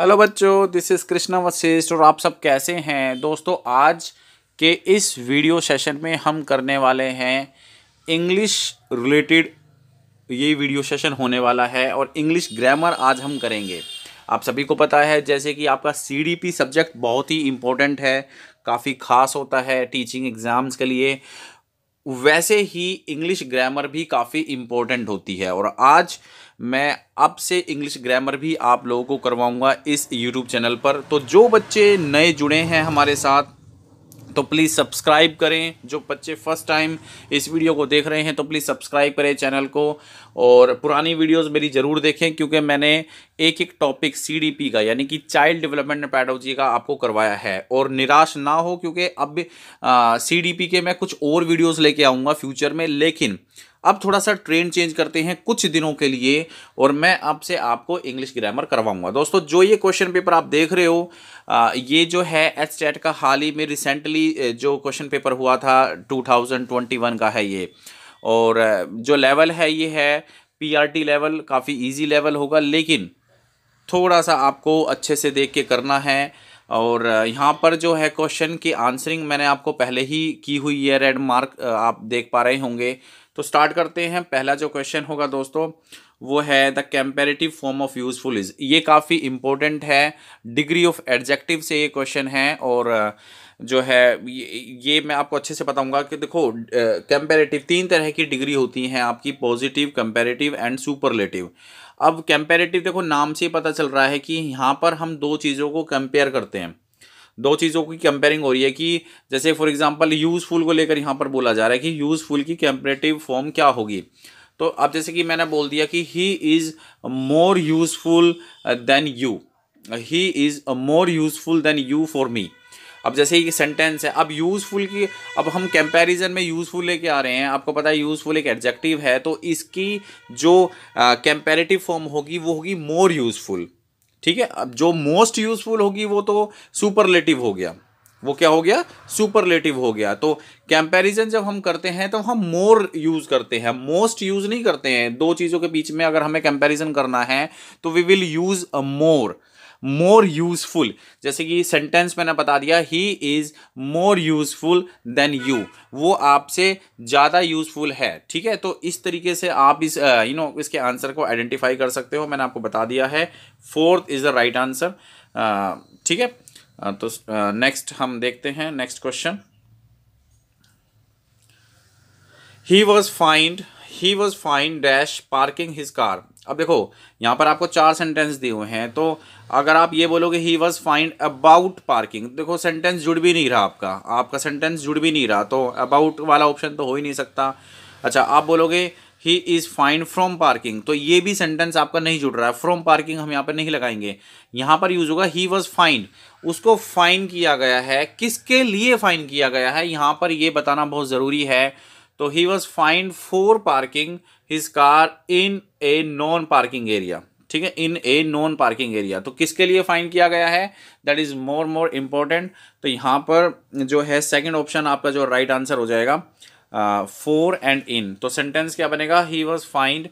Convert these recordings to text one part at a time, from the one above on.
Hello बच्चों this is Krishna Vashishtha और आप सब कैसे हैं दोस्तों आज के इस वीडियो सेशन में हम करने वाले हैं इंग्लिश रिलेटेड ये वीडियो सेशन होने वाला है और इंग्लिश ग्रामर आज हम करेंगे आप सभी को पता है जैसे कि आपका सीडीपी सब्जेक्ट बहुत ही इम्पोर्टेंट है काफ़ी खास होता है टीचिंग एग्ज़ाम्स के लिए वैसे ही इंग्लिश ग्रामर भी काफ़ी इम्पोर्टेंट होती है और आज मैं अब से इंग्लिश ग्रामर भी आप लोगों को करवाऊंगा इस यूट्यूब चैनल पर तो जो बच्चे नए जुड़े हैं हमारे साथ तो प्लीज़ सब्सक्राइब करें जो बच्चे फर्स्ट टाइम इस वीडियो को देख रहे हैं तो प्लीज़ सब्सक्राइब करें चैनल को और पुरानी वीडियोस मेरी ज़रूर देखें क्योंकि मैंने एक एक टॉपिक सीडीपी का यानी कि चाइल्ड डेवलपमेंट पैडोलॉजी का आपको करवाया है और निराश ना हो क्योंकि अब सीडीपी के मैं कुछ और वीडियोज़ लेके आऊँगा फ्यूचर में लेकिन अब थोड़ा सा ट्रेंड चेंज करते हैं कुछ दिनों के लिए और मैं अब से आपको इंग्लिश ग्रामर करवाऊंगा दोस्तों जो ये क्वेश्चन पेपर आप देख रहे हो ये जो है एच टेट का हाल ही में रिसेंटली जो क्वेश्चन पेपर हुआ था 2021 का है ये और जो लेवल है ये है पीआरटी लेवल काफ़ी इजी लेवल होगा लेकिन थोड़ा सा आपको अच्छे से देख के करना है और यहाँ पर जो है क्वेश्चन की आंसरिंग मैंने आपको पहले ही की हुई है रेड मार्क आप देख पा रहे होंगे तो स्टार्ट करते हैं पहला जो क्वेश्चन होगा दोस्तों वो है the comparative form of useful is ये काफ़ी इंपॉर्टेंट है डिग्री ऑफ एडजेक्टिव से ये क्वेश्चन है और जो है ये, ये मैं आपको अच्छे से बताऊंगा कि देखो कंपेरेटिव तीन तरह की डिग्री होती हैं आपकी पॉजिटिव कंपेरेटिव एंड सुपरलेटिव अब कंपेरेटिव देखो नाम से पता चल रहा है कि यहाँ पर हम दो चीज़ों को कंपेयर करते हैं दो चीज़ों की कंपेयरिंग हो रही है कि जैसे फॉर एग्जांपल यूज़फुल को लेकर यहाँ पर बोला जा रहा है कि यूज़फुल की कंपेरेटिव फॉर्म क्या होगी तो अब जैसे कि मैंने बोल दिया कि he is more useful than you he is more useful than you for me अब जैसे ये सेंटेंस है अब यूज़फुल की अब हम कंपैरिजन में यूज़फुल लेके आ रहे हैं आपको पता है यूज़फुल एक एडजेक्टिव है तो इसकी जो कंपेरेटिव uh, फॉर्म होगी वो होगी मोर यूज़फुल ठीक है अब जो मोस्ट यूजफुल होगी वो तो सुपरलेटिव हो गया वो क्या हो गया सुपरलेटिव हो गया तो कंपैरिजन जब हम करते हैं तो हम मोर यूज करते हैं मोस्ट यूज नहीं करते हैं दो चीज़ों के बीच में अगर हमें कंपैरिजन करना है तो we will use a more more useful जैसे कि सेंटेंस मैंने बता दिया he is more useful than you वो आपसे ज़्यादा यूजफुल है ठीक है तो इस तरीके से आप इस यू uh, नो इसके आंसर को आइडेंटिफाई कर सकते हो मैंने आपको बता दिया है fourth is the right answer ठीक है uh, तो नेक्स्ट uh, हम देखते हैं next question he was find he was find dash parking his car अब देखो यहाँ पर आपको चार सेंटेंस दिए हुए हैं तो अगर आप ये बोलोगे he was find about parking देखो सेंटेंस जुड़ भी नहीं रहा आपका आपका सेंटेंस जुड़ भी नहीं रहा तो अबाउट वाला ऑप्शन तो हो ही नहीं सकता अच्छा आप बोलोगे he is find from parking तो ये भी सेंटेंस आपका नहीं जुड़ रहा है फ्रॉम पार्किंग हम यहाँ पर नहीं लगाएंगे यहाँ पर यूज़ होगा ही वॉज फाइंड उसको फाइन किया गया है किसके लिए फाइन किया गया है यहाँ पर ये बताना बहुत ज़रूरी है तो he was find for parking his car in a non parking area ठीक है in a non parking area तो किसके लिए फाइन किया गया है that is more more important तो यहाँ पर जो है सेकेंड ऑप्शन आपका जो राइट right आंसर हो जाएगा फोर एंड इन तो सेंटेंस क्या बनेगा he was find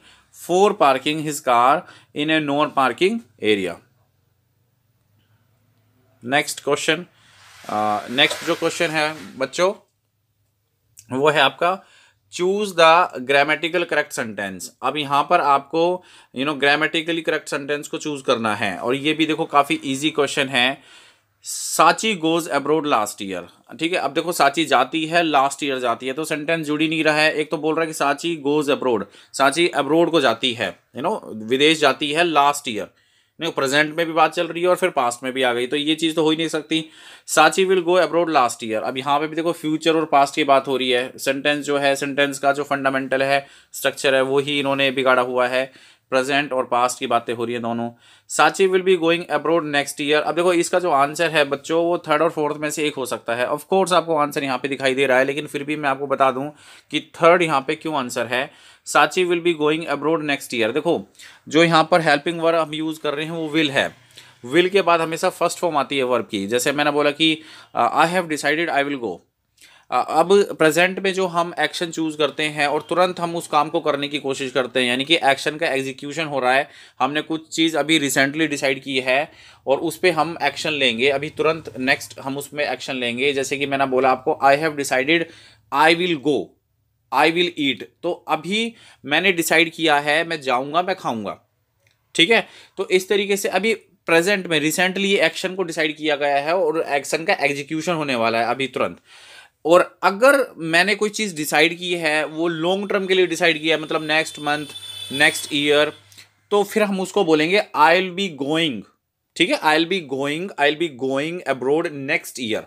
for parking his car in a non parking area next question next जो क्वेश्चन है बच्चों वो है आपका choose the grammatical correct sentence अब यहाँ पर आपको you know grammatically correct sentence को चूज करना है और ये भी देखो काफ़ी ईजी क्वेश्चन है साची गोज अब्रोड लास्ट ईयर ठीक है अब देखो साची जाती है लास्ट ईयर जाती है तो सेंटेंस जुड़ी नहीं रहा है एक तो बोल रहा है कि साची गोज अब्रोड साची अब्रोड को जाती है यू you नो know, विदेश जाती है लास्ट ईयर नहीं प्रेजेंट में भी बात चल रही है और फिर पास्ट में भी आ गई तो ये चीज़ तो हो ही नहीं सकती Sachi will go abroad last year अब यहाँ पे भी देखो फ्यूचर और पास्ट की बात हो रही है सेंटेंस जो है सेंटेंस का जो फंडामेंटल है स्ट्रक्चर है वो ही इन्होंने बिगाड़ा हुआ है प्रेजेंट और पास्ट की बातें हो रही है दोनों Sachi will be going abroad next year अब देखो इसका जो आंसर है बच्चों वो थर्ड और फोर्थ में से एक हो सकता है ऑफकोर्स आपको आंसर यहाँ पे दिखाई दे रहा है लेकिन फिर भी मैं आपको बता दूँ कि थर्ड यहाँ पे क्यों आंसर है Sachi will be going abroad next year देखो जो यहाँ पर हेल्पिंग वर्ब हम यूज़ कर रहे हैं वो विल है विल के बाद हमेशा फर्स्ट फॉर्म आती है वर्ब की जैसे मैंने बोला कि I have decided I will go अब प्रेजेंट में जो हम एक्शन चूज़ करते हैं और तुरंत हम उस काम को करने की कोशिश करते हैं यानी कि एक्शन का एग्जीक्यूशन हो रहा है हमने कुछ चीज़ अभी रिसेंटली डिसाइड की है और उस पर हम एक्शन लेंगे अभी तुरंत नेक्स्ट हम उसमें एक्शन लेंगे जैसे कि मैंने बोला आपको I have decided I will go I will eat तो अभी मैंने डिसाइड किया है मैं जाऊँगा मैं खाऊँगा ठीक है तो इस तरीके से अभी प्रेजेंट में रिसेंटली एक्शन को डिसाइड किया गया है और एक्शन का एग्जीक्यूशन होने वाला है अभी तुरंत और अगर मैंने कोई चीज़ डिसाइड की है वो लॉन्ग टर्म के लिए डिसाइड किया है मतलब नेक्स्ट मंथ नेक्स्ट ईयर तो फिर हम उसको बोलेंगे आई विल बी गोइंग ठीक है I will be going I will be going abroad next year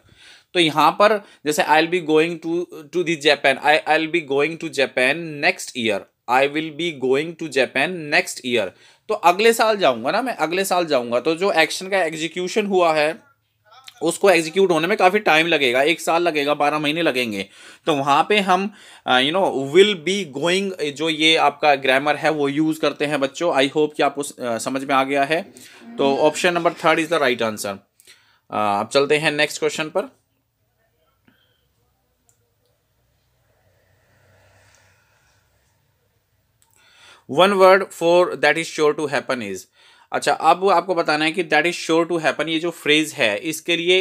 तो यहाँ पर जैसे I'll be going to to the Japan I I'll be going to Japan next year I will be going to Japan next year तो अगले साल जाऊंगा ना मैं अगले साल जाऊंगा तो जो एक्शन का एग्जीक्यूशन हुआ है उसको एग्जीक्यूट होने में काफ़ी टाइम लगेगा एक साल लगेगा बारह महीने लगेंगे तो वहाँ पे हम you know will be going जो ये आपका ग्रामर है वो यूज़ करते हैं बच्चों आई होप कि आपको uh, समझ में आ गया है तो option number third is the right answer अब चलते हैं नेक्स्ट क्वेश्चन पर one word for that is sure to happen is अच्छा अब आपको बताना है कि that is sure to happen ये जो फ्रेज़ है इसके लिए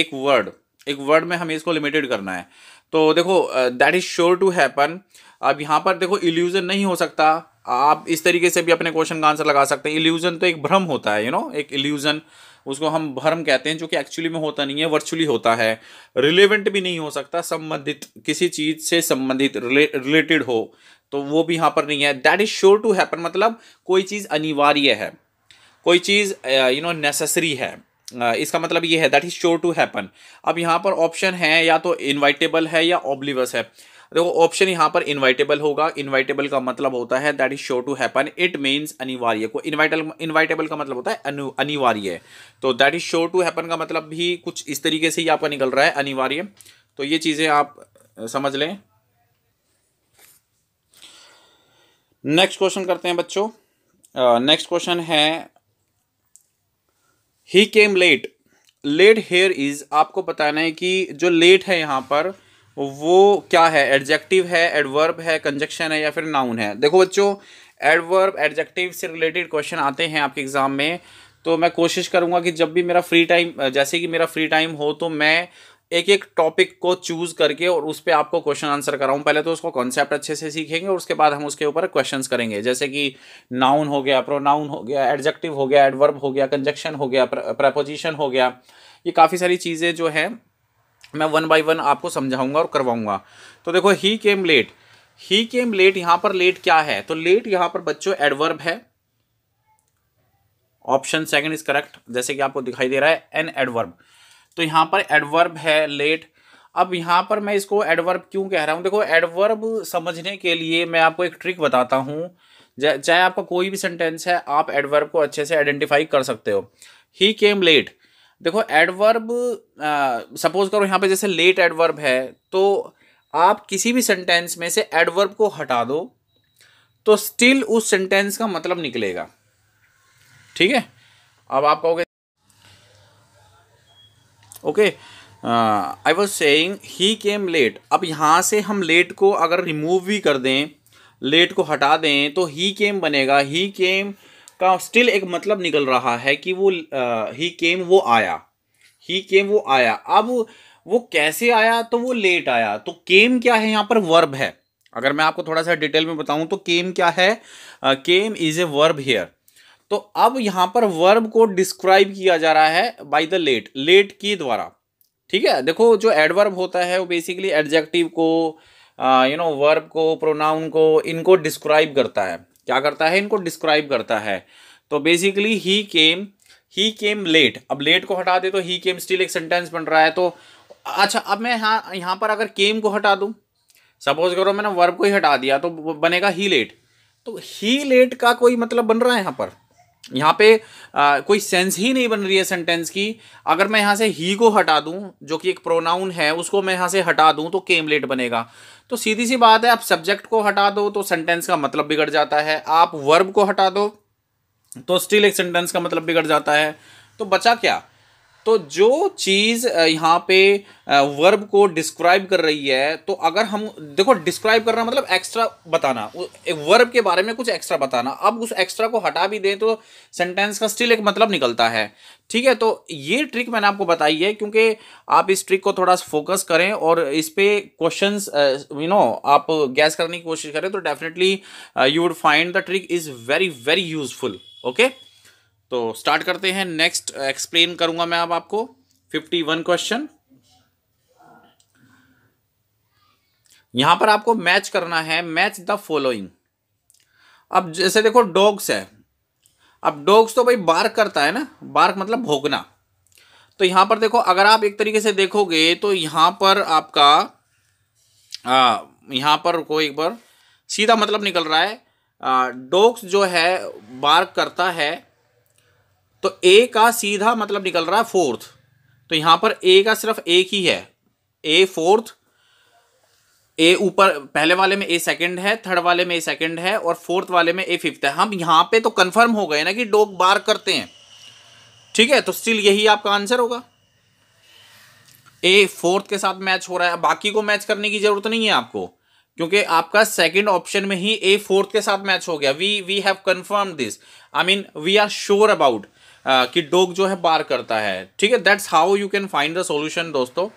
एक वर्ड एक वर्ड में हमें इसको लिमिटेड करना है तो देखो that is sure to happen अब यहाँ पर देखो इल्यूज़न नहीं हो सकता आप इस तरीके से भी अपने क्वेश्चन का आंसर लगा सकते हैं इल्यूज़न तो एक भ्रम होता है यू you नो know? एक इल्यूज़न उसको हम भ्रम कहते हैं जो कि एक्चुअली में होता नहीं है वर्चुअली होता है रिलेवेंट भी नहीं हो सकता संबंधित किसी चीज़ से संबंधित रिलेटेड हो तो वो भी यहाँ पर नहीं है that is sure to happen मतलब कोई चीज़ अनिवार्य है कोई चीज़ यू नो नेसेसरी है uh, इसका मतलब ये है that is sure to happen अब यहाँ पर ऑप्शन है या तो इन्वाइटेबल है या ऑब्लिवस है देखो ऑप्शन यहाँ पर इन्वाइटेबल होगा इन्वाइटेबल का मतलब होता है that is sure to happen it means अनिवार्य को इन्वाइटल इन्वाइटेबल का मतलब होता है अनिवार्य तो that is sure to happen का मतलब भी कुछ इस तरीके से ही आपका निकल रहा है अनिवार्य तो ये चीज़ें आप समझ लें नेक्स्ट क्वेश्चन करते हैं बच्चों नेक्स्ट क्वेश्चन है he came late late here is आपको बताना है कि जो लेट है यहां पर वो क्या है एडजेक्टिव है एडवर्ब है कंजक्शन है या फिर नाउन है देखो बच्चों एडवर्ब एडजेक्टिव से रिलेटेड क्वेश्चन आते हैं आपके एग्ज़ाम में तो मैं कोशिश करूँगा कि जब भी मेरा फ्री टाइम जैसे कि मेरा फ्री टाइम हो तो मैं एक एक टॉपिक को चूज़ करके और उस पर आपको क्वेश्चन आंसर कराऊँ पहले तो उसको कॉन्सेप्ट अच्छे से सीखेंगे और उसके बाद हम उसके ऊपर क्वेश्चन करेंगे जैसे कि नाउन हो गया प्रोनाउन हो गया एडजेक्टिव हो गया एडवर्ब हो गया कंजक्शन हो गया प्रपोजिशन हो गया ये काफ़ी सारी चीज़ें जो हैं मैं वन बाई वन आपको समझाऊंगा और करवाऊंगा तो देखो ही केम लेट ही केम लेट यहां पर लेट क्या है तो लेट यहां पर बच्चों एडवर्ब है ऑप्शन सेकंड इज करेक्ट जैसे कि आपको दिखाई दे रहा है एन एडवर्ब तो यहां पर एडवर्ब है लेट अब यहां पर मैं इसको एडवर्ब क्यों कह रहा हूं देखो एडवर्ब समझने के लिए मैं आपको एक ट्रिक बताता हूं चाहे आपका कोई भी सेंटेंस है आप एडवर्ब को अच्छे से आइडेंटिफाई कर सकते हो ही केम लेट देखो एडवर्ब सपोज करो यहाँ पे जैसे लेट एडवर्ब है तो आप किसी भी सेंटेंस में से एडवर्ब को हटा दो तो स्टिल उस सेंटेंस का मतलब निकलेगा ठीक है अब आप कहोगे okay I was saying he came late अब यहाँ से हम लेट को अगर रिमूव भी कर दें लेट को हटा दें तो ही केम बनेगा ही केम का स्टिल एक मतलब निकल रहा है कि वो ही केम वो आया ही केम वो आया अब वो कैसे आया तो वो लेट आया तो केम क्या है यहाँ पर वर्ब है अगर मैं आपको थोड़ा सा डिटेल में बताऊं तो केम क्या है came is a verb here तो अब यहाँ पर वर्ब को डिस्क्राइब किया जा रहा है बाय द लेट लेट के द्वारा ठीक है देखो जो एडवर्ब होता है वो बेसिकली एडजेक्टिव को यू नो वर्ब को प्रोनाउन को इनको डिस्क्राइब करता है क्या करता है इनको डिस्क्राइब करता है तो basically he came he came late अब लेट को हटा दे तो ही केम स्टिल एक सेंटेंस बन रहा है तो अच्छा अब मैं यहाँ यहाँ पर अगर केम को हटा दूँ सपोज करो मैंने वर्ब को ही हटा दिया तो बनेगा ही लेट तो ही लेट का कोई मतलब बन रहा है यहाँ पर यहाँ पे आ, कोई सेंस ही नहीं बन रही है सेंटेंस की अगर मैं यहाँ से ही को हटा दूँ जो कि एक प्रोनाउन है उसको मैं यहाँ से हटा दूँ तो केमलेट बनेगा तो सीधी सी बात है आप सब्जेक्ट को हटा दो तो सेंटेंस का मतलब बिगड़ जाता है आप वर्ब को हटा दो तो स्टिल एक सेंटेंस का मतलब बिगड़ जाता है तो बचा क्या तो जो चीज़ यहाँ पे वर्ब को डिस्क्राइब कर रही है तो अगर हम देखो डिस्क्राइब करना मतलब एक्स्ट्रा बताना वर्ब के बारे में कुछ एक्स्ट्रा बताना अब उस एक्स्ट्रा को हटा भी दें तो सेंटेंस का स्टिल एक मतलब निकलता है ठीक है तो ये ट्रिक मैंने आपको बताई है क्योंकि आप इस ट्रिक को थोड़ा सा फोकस करें और इस पर क्वेश्चन यू नो आप गैस करने की कोशिश करें तो definitely you would find the trick is very very useful okay तो स्टार्ट करते हैं नेक्स्ट एक्सप्लेन uh, करूंगा मैं अब आपको फिफ्टी वन क्वेश्चन यहां पर आपको मैच करना है मैच द फॉलोइंग अब जैसे देखो डॉग्स है अब डॉग्स तो भाई बार्क करता है ना बार्क मतलब भोगना तो यहां पर देखो अगर आप एक तरीके से देखोगे तो यहां पर आपका आ, यहां पर को एक बार सीधा मतलब निकल रहा है डॉग्स जो है बार्क करता है तो ए का सीधा मतलब निकल रहा है फोर्थ तो यहां पर ए का सिर्फ एक ही है ए फोर्थ ए ऊपर पहले वाले में ए सेकंड है थर्ड वाले में ए सेकंड है और फोर्थ वाले में ए फिफ्थ है हम यहां पे तो कंफर्म हो गए ना कि डोग बार करते हैं ठीक है तो स्टिल यही आपका आंसर होगा ए फोर्थ के साथ मैच हो रहा है बाकी को मैच करने की जरूरत नहीं है आपको क्योंकि आपका सेकंड ऑप्शन में ही ए फोर्थ के साथ मैच हो गया we we have confirm this I mean we are sure about कि डोग जो है बार करता है ठीक है that's how you can find the solution दोस्तों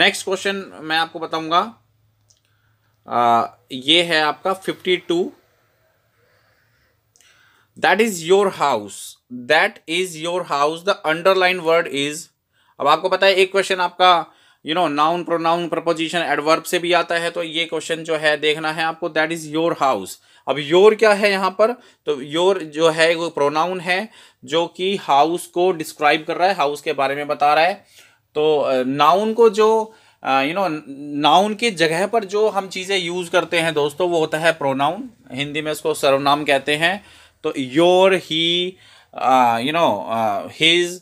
नेक्स्ट क्वेश्चन मैं आपको बताऊंगा ये है आपका fifty two that is your house that is your house the underline word is अब आपको पता है एक क्वेश्चन आपका you know noun pronoun preposition adverb से भी आता है तो ये क्वेश्चन जो है देखना है आपको दैट इज योर हाउस अब योर क्या है यहाँ पर तो योर जो है वो प्रोनाउन है जो कि हाउस को डिस्क्राइब कर रहा है हाउस के बारे में बता रहा है तो नाउन को जो यू नो नाउन की जगह पर जो हम चीज़ें यूज़ करते हैं दोस्तों वो होता है प्रोनाउन हिंदी में इसको सर्वनाम कहते हैं तो your he you know his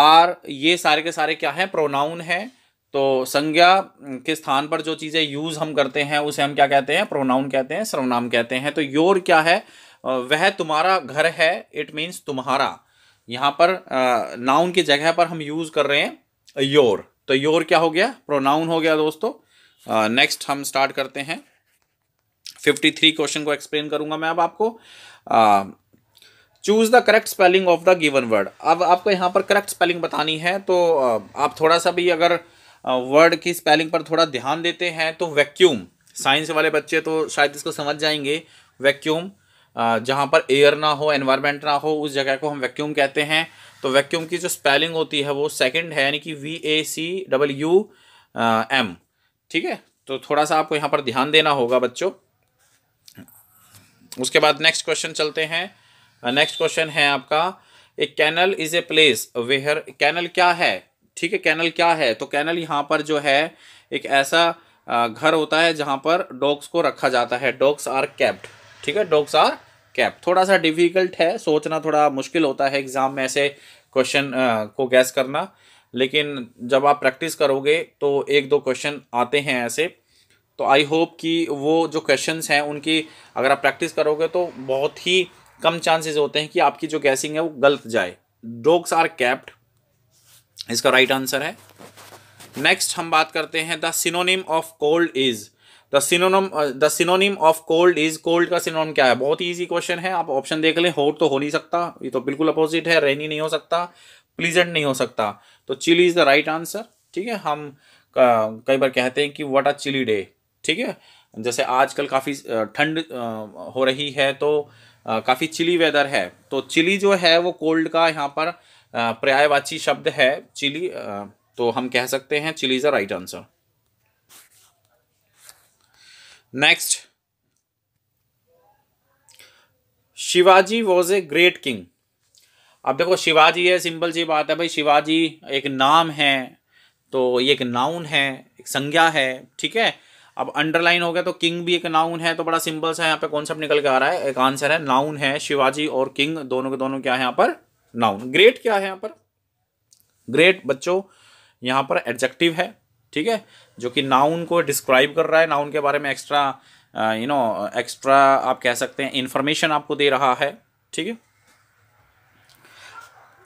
our ये सारे के सारे क्या हैं प्रोनाउन हैं तो संज्ञा के स्थान पर जो चीज़ें यूज़ हम करते हैं उसे हम क्या कहते हैं प्रोनाउन कहते हैं सर्वनाम कहते हैं तो योर क्या है वह तुम्हारा घर है इट मीन्स तुम्हारा यहाँ पर नाउन की जगह पर हम यूज़ कर रहे हैं योर तो योर क्या हो गया प्रोनाउन हो गया दोस्तों नेक्स्ट हम स्टार्ट करते हैं फिफ्टी थ्री क्वेश्चन को एक्सप्लेन करूंगा मैं अब आपको choose the correct spelling of the given word अब आपको यहाँ पर करेक्ट स्पेलिंग बतानी है तो uh, आप थोड़ा सा भी अगर uh, वर्ड की स्पेलिंग पर थोड़ा ध्यान देते हैं तो वैक्यूम साइंस वाले बच्चे तो शायद इसको समझ जाएंगे वैक्यूम जहाँ पर एयर ना हो एनवायरमेंट ना हो उस जगह को हम वैक्यूम कहते हैं तो वैक्यूम की जो स्पेलिंग होती है वो सेकंड है यानी कि V A C W U M ठीक है तो थोड़ा सा आपको यहाँ पर ध्यान देना होगा बच्चों उसके बाद नेक्स्ट क्वेश्चन चलते हैं नेक्स्ट क्वेश्चन है आपका a canal is a place where canal क्या है ठीक है कैनल क्या है तो कैनल यहाँ पर जो है एक ऐसा घर होता है जहाँ पर डॉग्स को रखा जाता है डॉग्स आर कैप्ड ठीक है डॉग्स आर कैप थोड़ा सा डिफ़िकल्ट है सोचना थोड़ा मुश्किल होता है एग्ज़ाम में ऐसे क्वेश्चन को गैस करना लेकिन जब आप प्रैक्टिस करोगे तो एक दो क्वेश्चन आते हैं ऐसे तो आई होप कि वो जो क्वेश्चंस हैं उनकी अगर आप प्रैक्टिस करोगे तो बहुत ही कम चांसेस होते हैं कि आपकी जो गैसिंग है वो गलत जाए डॉग्स आर कैप्ड इसका राइट आंसर है नेक्स्ट हम बात करते हैं the synonym of cold is the synonym the synonym of cold is cold का सिनोनिम क्या है बहुत ही ईजी क्वेश्चन है आप ऑप्शन देख लें होट तो हो नहीं सकता ये तो बिल्कुल अपोजिट है रेनी नहीं हो सकता प्लीजेंट नहीं हो सकता तो chilly is the right answer ठीक है हम कई बार कहते हैं कि वट आर चिली डे ठीक है जैसे आजकल काफ़ी ठंड हो रही है तो काफ़ी चिली वेदर है तो चिली जो है वो कोल्ड का यहाँ पर पर्यायवाची शब्द है चिली तो हम कह सकते हैं chilly is a right answer next Shivaji was a great king अब देखो शिवाजी है सिंपल सी बात है भाई शिवाजी एक नाम है तो ये एक नाउन है एक संज्ञा है ठीक है अब अंडरलाइन हो गया तो किंग भी एक नाउन है तो बड़ा सिंपल सा यहाँ पे कॉन्सेप्ट निकल के आ रहा है एक आंसर है नाउन है शिवाजी और किंग दोनों के दोनों क्या है यहाँ पर नाउन ग्रेट क्या है यहाँ पर ग्रेट बच्चों यहाँ पर एडजेक्टिव है ठीक है जो कि नाउन को डिस्क्राइब कर रहा है नाउन के बारे में एक्स्ट्रा यू नो एक्स्ट्रा आप कह सकते हैं इन्फॉर्मेशन आपको दे रहा है ठीक है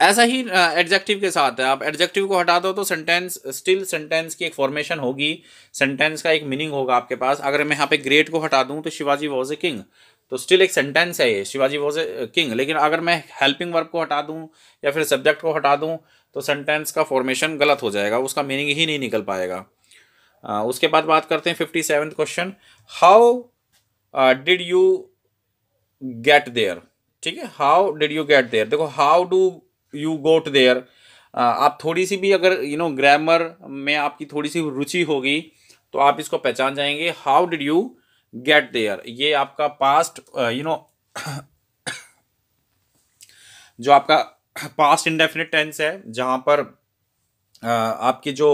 ऐसा ही एडजेक्टिव uh, के साथ है आप एडजेक्टिव को हटा दो तो सेंटेंस स्टिल सेंटेंस की एक फॉर्मेशन होगी सेंटेंस का एक मीनिंग होगा आपके पास अगर मैं यहाँ पे ग्रेट को हटा दूँ तो शिवाजी वॉज ए किंग तो स्टिल एक सेंटेंस है ये शिवाजी वॉज ए किंग लेकिन अगर मैं हेल्पिंग वर्ब को हटा दूँ या फिर सब्जेक्ट को हटा दूँ तो सेंटेंस का फॉर्मेशन गलत हो जाएगा उसका मीनिंग ही नहीं निकल पाएगा आ, उसके बाद बात करते हैं fifty seven question how did you get there ठीक है how did you get there देखो how do you got there आप थोड़ी सी भी अगर यू नो ग्रामर में आपकी थोड़ी सी रुचि होगी तो आप इसको पहचान जाएंगे how did you get there ये आपका पास्ट यू नो जो आपका पास्ट इंडेफिनिट टेंस है जहां पर uh, आपकी जो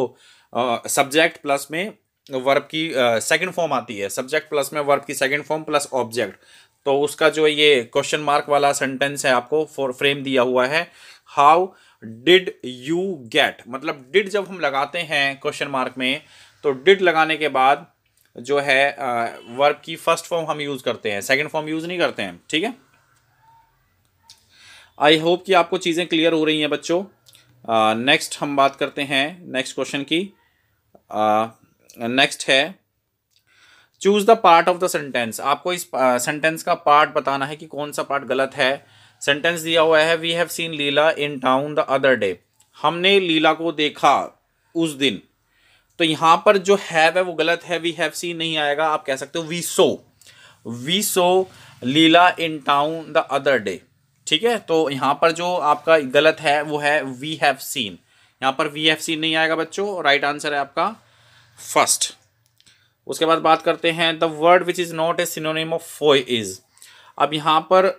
सब्जेक्ट uh, प्लस में वर्ब की सेकंड uh, फॉर्म आती है सब्जेक्ट प्लस में वर्ब की सेकंड फॉर्म प्लस ऑब्जेक्ट तो उसका जो ये क्वेश्चन मार्क वाला सेंटेंस है आपको फॉर फ्रेम दिया हुआ है हाउ डिड यू गेट मतलब डिड जब हम लगाते हैं क्वेश्चन मार्क में तो डिड लगाने के बाद जो है वर्ब की फर्स्ट फॉर्म हम यूज़ करते हैं सेकेंड फॉर्म यूज़ नहीं करते हैं ठीक है आई होप कि आपको चीज़ें क्लियर हो रही हैं बच्चों नेक्स्ट हम बात करते हैं नेक्स्ट क्वेश्चन की नेक्स्ट है choose the part of the sentence आपको इस सेंटेंस uh, का पार्ट बताना है कि कौन सा पार्ट गलत है सेंटेंस दिया हुआ है we have seen Leela in town the other day हमने लीला को देखा उस दिन तो यहां पर जो हैव है वो गलत है वी हैव सी नहीं आएगा आप कह सकते हो we saw we saw Leela in town the other day ठीक है तो यहां पर जो आपका गलत है वो है वी हैव सीन यहाँ पर वी हैव सीन नहीं आएगा बच्चों राइट आंसर है आपका फर्स्ट उसके बाद बात करते हैं the word which is not a synonym of foe is अब यहां पर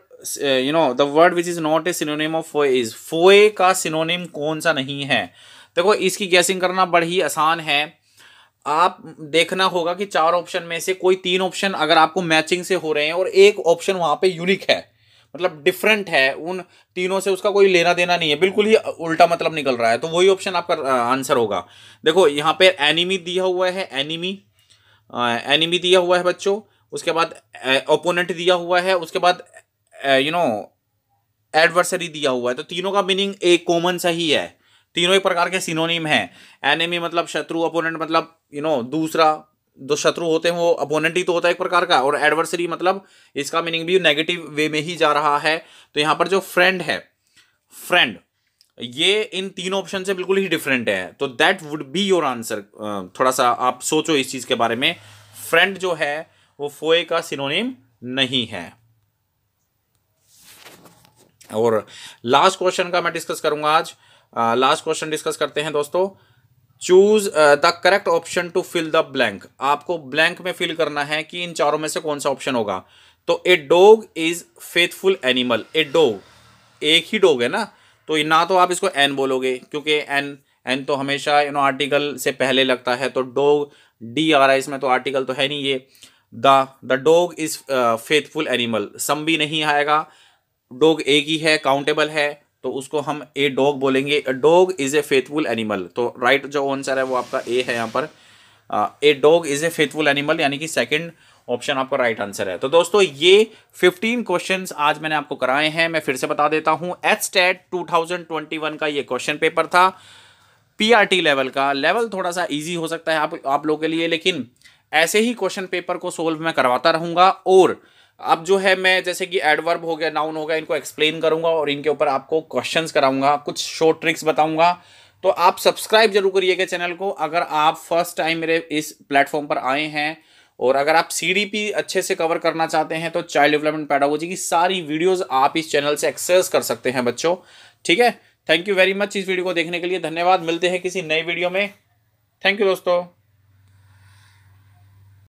you know the word which is not a synonym of foe is foe का सिनोनिम कौन सा नहीं है देखो इसकी गैसिंग करना बड़ी आसान है आप देखना होगा कि चार ऑप्शन में से कोई तीन ऑप्शन अगर आपको मैचिंग से हो रहे हैं और एक ऑप्शन वहां पे यूनिक है मतलब डिफरेंट है उन तीनों से उसका कोई लेना देना नहीं है बिल्कुल ही उल्टा मतलब निकल रहा है तो वही ऑप्शन आपका आंसर होगा देखो यहाँ पे एनिमी दिया हुआ है एनिमी एनिमी दिया हुआ है बच्चों उसके बाद ओपोनेंट दिया हुआ है उसके बाद यू नो एडवर्सरी दिया हुआ है तो तीनों का मीनिंग एक कॉमन सा ही है तीनों एक प्रकार के सिनोनिम हैं एनिमी मतलब शत्रु अपोनेंट मतलब यू नो दूसरा जो शत्रु होते हैं वो अपोनेंट ही तो होता है एक प्रकार का और एडवर्सरी मतलब इसका मीनिंग भी नेगेटिव वे में ही जा रहा है तो यहाँ पर जो फ्रेंड है फ्रेंड ये इन तीनों ऑप्शन से बिल्कुल ही डिफरेंट है तो that would be your answer थोड़ा सा आप सोचो इस चीज़ के बारे में फ्रेंड जो है वो फोए का सिनोनिम नहीं है और लास्ट क्वेश्चन का मैं डिस्कस करूंगा आज लास्ट क्वेश्चन डिस्कस करते हैं दोस्तों choose the correct option to fill the blank आपको ब्लैंक में फिल करना है कि इन चारों में से कौन सा ऑप्शन होगा तो a dog is faithful animal a dog एक ही डोग है ना तो ना तो आप इसको एन बोलोगे क्योंकि एन एन तो हमेशा यू नो आर्टिकल से पहले लगता है तो डोग डी आ रहा है इसमें तो आर्टिकल तो है नहीं ये the the dog is faithful animal सम भी नहीं आएगा डोग एक ही है काउंटेबल है तो उसको हम ए डॉग बोलेंगे a dog is a faithful animal तो राइट जो आंसर है वो आपका ए है यहाँ पर a dog is a faithful animal यानी कि सेकंड ऑप्शन आपका राइट right आंसर है तो दोस्तों ये 15 क्वेश्चंस आज मैंने आपको कराए हैं मैं फिर से बता देता हूँ एच टेट का ये क्वेश्चन पेपर था पी लेवल का लेवल थोड़ा सा ईजी हो सकता है आप आप लोगों के लिए लेकिन ऐसे ही क्वेश्चन पेपर को सोल्व मैं करवाता रहूँगा और अब जो है मैं जैसे कि एडवर्ब हो गया नाउन हो गया इनको एक्सप्लेन करूंगा और इनके ऊपर आपको क्वेश्चन कराऊंगा कुछ शॉर्ट ट्रिक्स बताऊंगा तो आप सब्सक्राइब जरूर करिएगा चैनल को अगर आप फर्स्ट टाइम मेरे इस प्लेटफॉर्म पर आए हैं और अगर आप सी अच्छे से कवर करना चाहते हैं तो चाइल्ड डेवलपमेंट पैडागोजी की सारी वीडियोस आप इस चैनल से एक्सेस कर सकते हैं बच्चों ठीक है थैंक यू वेरी मच इस वीडियो को देखने के लिए धन्यवाद मिलते हैं किसी नए वीडियो में थैंक यू दोस्तों